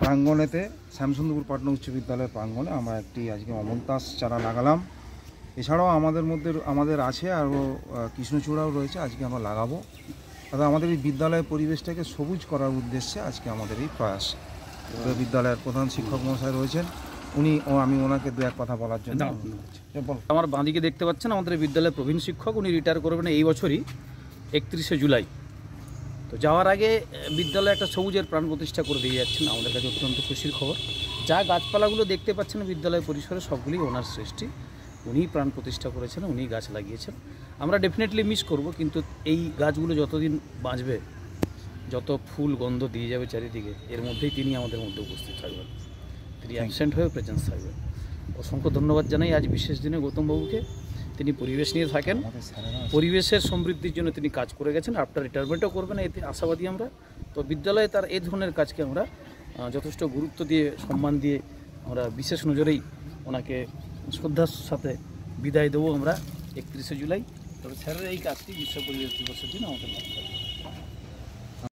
প্রাঙ্গণেতে শ্যামসুন্দরপুর পাটনা উচ্চ বিদ্যালয়ের প্রাঙ্গণে আমরা একটি আজকে অমন্তাস চারা লাগালাম এছাড়াও আমাদের মধ্যে আমাদের আছে আরও কৃষ্ণচূড়াও রয়েছে আজকে আমরা লাগাবো তবে আমাদের এই বিদ্যালয়ের পরিবেশটাকে সবুজ করার উদ্দেশ্যে আজকে আমাদের এই প্রয়াস বিদ্যালয়ের প্রধান শিক্ষক মহাশয় রয়েছেন উনি ও আমি ওনাকে দু এক কথা বলার জন্য আমার বাঁদিকে দেখতে পাচ্ছেন আমাদের বিদ্যালয়ের প্রবীণ শিক্ষক উনি রিটায়ার করবেন এই বছরই একত্রিশে জুলাই তো যাওয়ার আগে বিদ্যালয়ে একটা সবুজের প্রাণ প্রতিষ্ঠা করে দিয়ে যাচ্ছেন আমাদের কাছে অত্যন্ত খুশির খবর যা গাছপালাগুলো দেখতে পাচ্ছেন বিদ্যালয় পরিসরে সবগুলি ওনার সৃষ্টি উনিই প্রাণ প্রতিষ্ঠা করেছেন উনিই গাছ লাগিয়েছেন আমরা ডেফিনেটলি মিস করব কিন্তু এই গাছগুলো যতদিন বাঁচবে যত ফুল গন্ধ দিয়ে যাবে চারিদিকে এর মধ্যেই তিনি আমাদের মধ্যে উপস্থিত থাকবেন তিনি অ্যাবসেন্ট হয়ে প্রেজেন্স থাকবেন অসংখ্য ধন্যবাদ জানাই আজ বিশেষ দিনে গৌতমবাবুকে তিনি পরিবেশ নিয়ে থাকেন পরিবেশের সমৃদ্ধির জন্য তিনি কাজ করে গেছেন আফটার রিটায়ারমেন্টও করবেন এতে আশাবাদী আমরা তো বিদ্যালয়ে তার এই ধরনের কাজকে আমরা যথেষ্ট গুরুত্ব দিয়ে সম্মান দিয়ে আমরা বিশেষ নজরেই ওনাকে শ্রদ্ধার সাথে বিদায় দেবো আমরা একত্রিশে জুলাই তবে স্যারের এই কাজটি বিশ্ব পরিবেশ দিবসের দিন আমাদের